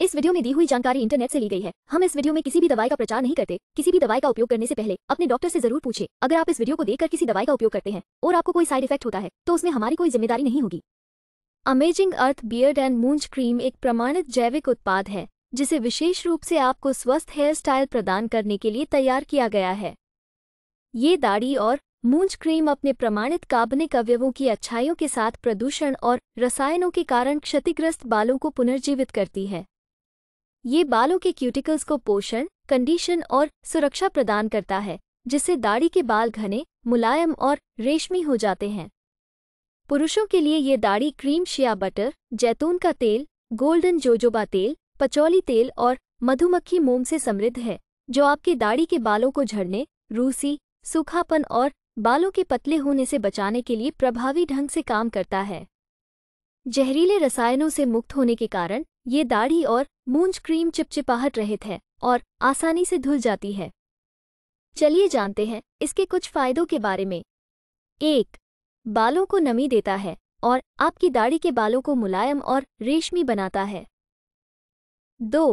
इस वीडियो में दी हुई जानकारी इंटरनेट से ली गई है हम इस वीडियो में किसी भी दवाई का प्रचार नहीं करते किसी भी दवाई का उपयोग करने से पहले अपने डॉक्टर से जरूर पूछे अगर आप इस वीडियो को देखकर किसी दवाई का उपयोग करते हैं और आपको कोई साइड इफेक्ट होता है तो उसमें हमारी कोई जिम्मेदारी नहीं होगी अमेजिंग अर्थ बियर्ड एंड मूंज क्रीम एक प्रमाणित जैविक उत्पाद है जिसे विशेष रूप से आपको स्वस्थ हेयर स्टाइल प्रदान करने के लिए तैयार किया गया है ये दाढ़ी और मूंज क्रीम अपने प्रमाणित काबनिक अवयवों की अच्छाइयों के साथ प्रदूषण और रसायनों के कारण क्षतिग्रस्त बालों को पुनर्जीवित करती है ये बालों के क्यूटिकल्स को पोषण कंडीशन और सुरक्षा प्रदान करता है जिससे दाढ़ी के बाल घने मुलायम और रेशमी हो जाते हैं पुरुषों के लिए ये दाढ़ी क्रीम शिया बटर जैतून का तेल गोल्डन जोजोबा तेल पचौली तेल और मधुमक्खी मोम से समृद्ध है जो आपकी दाढ़ी के बालों को झड़ने रूसी सूखापन और बालों के पतले होने से बचाने के लिए प्रभावी ढंग से काम करता है जहरीले रसायनों से मुक्त होने के कारण ये दाढ़ी और मूंज क्रीम चिपचिपाहट रहित है और आसानी से धुल जाती है चलिए जानते हैं इसके कुछ फायदों के बारे में एक बालों को नमी देता है और आपकी दाढ़ी के बालों को मुलायम और रेशमी बनाता है दो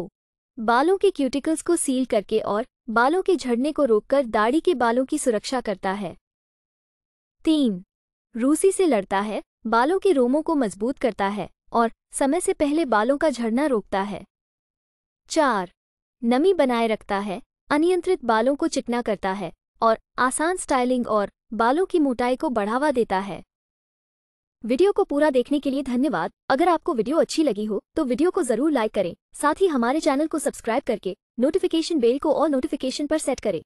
बालों के क्यूटिकल्स को सील करके और बालों के झड़ने को रोककर दाढ़ी के बालों की सुरक्षा करता है तीन रूसी से लड़ता है बालों के रोमों को मजबूत करता है और समय से पहले बालों का झड़ना रोकता है चार नमी बनाए रखता है अनियंत्रित बालों को चिकना करता है और आसान स्टाइलिंग और बालों की मोटाई को बढ़ावा देता है वीडियो को पूरा देखने के लिए धन्यवाद अगर आपको वीडियो अच्छी लगी हो तो वीडियो को जरूर लाइक करें साथ ही हमारे चैनल को सब्सक्राइब करके नोटिफिकेशन बेल को और नोटिफिकेशन पर सेट करें